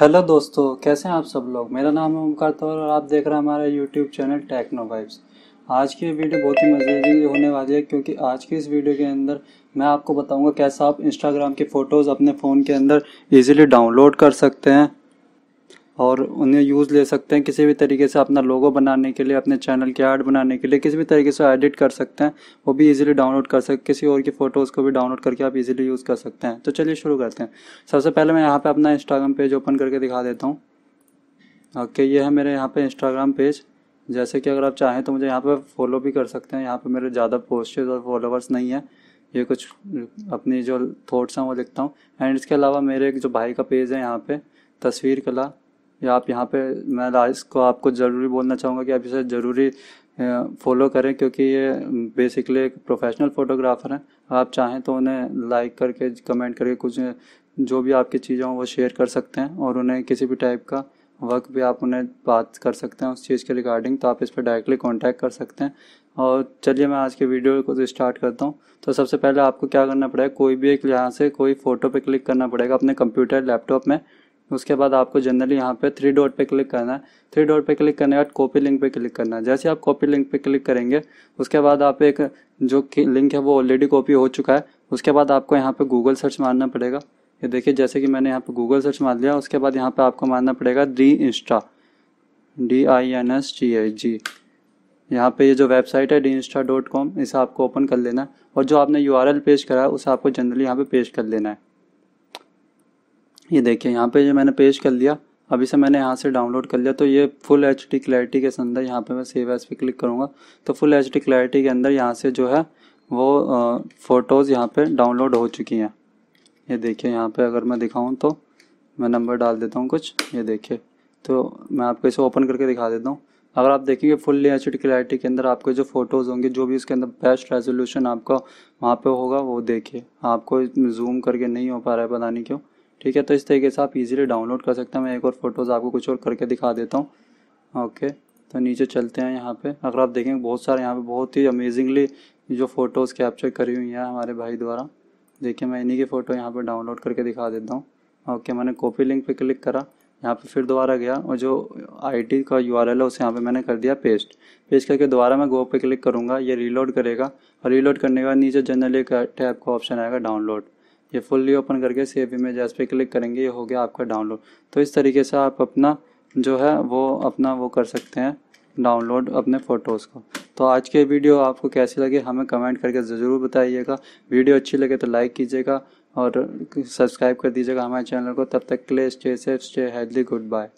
hello दोस्तों कैसे हैं आप सब लोग मेरा नाम है ओमकार तौर और आप देख रहे हैं हमारा यूट्यूब चैनल टेक्नो वाइब्स आज की वीडियो बहुत ही मजेदार होने वाली है क्योंकि आज की इस वीडियो के अंदर मैं आपको बताऊंगा कैसा आप इंस्टाग्राम की फ़ोटोज़ अपने फ़ोन के अंदर इजीली डाउनलोड कर सकते हैं और उन्हें यूज़ ले सकते हैं किसी भी तरीके से अपना लोगो बनाने के लिए अपने चैनल के आर्ट बनाने के लिए किसी भी तरीके से एडिट कर सकते हैं वो भी इजीली डाउनलोड कर सकते किसी और की फ़ोटोज़ को भी डाउनलोड करके आप इजीली यूज़ कर सकते हैं तो चलिए शुरू करते हैं सबसे पहले मैं यहाँ पर अपना इंस्टाग्राम पेज ओपन करके दिखा देता हूँ ओके ये है मेरे यहाँ पर इंस्टाग्राम पेज जैसे कि अगर आप चाहें तो मुझे यहाँ पर फॉलो भी कर सकते हैं यहाँ पर मेरे ज़्यादा पोस्टेज और फॉलोवर्स नहीं है ये कुछ अपनी जो थॉट्स हैं वो लिखता हूँ एंड इसके अलावा मेरे एक जो भाई का पेज है यहाँ पे तस्वीर कला या आप यहाँ पे मैं राज को आपको ज़रूरी बोलना चाहूँगा कि आप इसे ज़रूरी फॉलो करें क्योंकि ये बेसिकली एक प्रोफेशनल फ़ोटोग्राफ़र हैं आप चाहें तो उन्हें लाइक करके कमेंट करके कुछ जो भी आपकी चीज़ें हों वो शेयर कर सकते हैं और उन्हें किसी भी टाइप का वर्क भी आप उन्हें बात कर सकते हैं उस चीज़ के रिगार्डिंग तो आप इस पर डायरेक्टली कॉन्टैक्ट कर सकते हैं और चलिए मैं आज के वीडियो को तो स्टार्ट करता हूँ तो सबसे पहले आपको क्या करना पड़ेगा कोई भी एक यहाँ से कोई फ़ोटो पे क्लिक करना पड़ेगा अपने कंप्यूटर लैपटॉप में उसके बाद आपको जनरली यहाँ पे थ्री डॉट पे क्लिक करना है थ्री डॉट पे क्लिक करने के बाद कॉपी लिंक पे क्लिक करना है जैसे आप कॉपी लिंक पे क्लिक करेंगे उसके बाद आप एक जो लिंक है वो ऑलरेडी कॉपी हो चुका है उसके बाद आपको यहाँ पे गूगल सर्च मारना पड़ेगा ये देखिए जैसे कि मैंने यहाँ पे गूगल सर्च मार लिया उसके बाद यहाँ पे आपको मारना पड़ेगा D insta D I N S T I G यहाँ पे ये जो वेबसाइट है डी इंस्टा डॉट कॉम इसे आपको ओपन कर लेना है और जो आपने यू आर एल पेश करा है उसे आपको जनरली यहाँ पे पेश कर लेना है ये देखिए यहाँ पे जो मैंने पेज कर लिया अभी से मैंने यहाँ से डाउनलोड कर लिया तो ये फुल एच डी क्लैरिटी के अंदर यहाँ पे मैं सेव एस पे क्लिक करूँगा तो फुल एच डी क्लैरिटी के अंदर यहाँ से जो है वो फ़ोटोज़ यहाँ पे डाउनलोड हो चुकी हैं ये देखिए यहाँ पे अगर मैं दिखाऊँ तो मैं नंबर डाल देता हूँ कुछ ये देखिए तो मैं आपको इसे ओपन करके दिखा देता हूँ अगर आप देखेंगे फुल एच डी क्लैरिटी के अंदर आपके जो फ़ोटोज़ होंगे जो भी उसके अंदर बेस्ट रेजोल्यूशन आपका वहाँ पर होगा वो देखिए आपको जूम करके नहीं हो पा रहा है पता नहीं क्यों ठीक है तो इस तरीके से आप इजीली डाउनलोड कर सकते हैं मैं एक और फ़ोटोज़ आपको कुछ और करके दिखा देता हूँ ओके तो नीचे चलते हैं यहाँ पे अगर आप देखेंगे बहुत सारे यहाँ पे बहुत ही अमेजिंगली जो फ़ोटोज़ कैप्चर करी हुई हैं हमारे भाई द्वारा देखिए मैं इन्हीं की फ़ोटो यहाँ पर डाउनलोड करके दिखा देता हूँ ओके मैंने कॉपी लिंक पर क्लिक करा यहाँ पे फिर दोबारा गया और जो आईडी का यूआरएल है उसे यहाँ पे मैंने कर दिया पेस्ट पेस्ट करके दोबारा मैं गो पे क्लिक करूँगा ये रीलोड करेगा और रीलोड करने के बाद नीचे जनरली टैप टैब का ऑप्शन आएगा डाउनलोड ये फुल्ली ओपन करके सेव इमेज एज पे क्लिक करेंगे ये हो गया आपका डाउनलोड तो इस तरीके से आप अपना जो है वो अपना वो कर सकते हैं डाउनलोड अपने फ़ोटोज़ को तो आज के वीडियो आपको कैसी लगी हमें कमेंट करके ज़रूर बताइएगा वीडियो अच्छी लगे तो लाइक कीजिएगा और सब्सक्राइब कर दीजिएगा हमारे चैनल को तब तक के लिए stay safe stay healthy good bye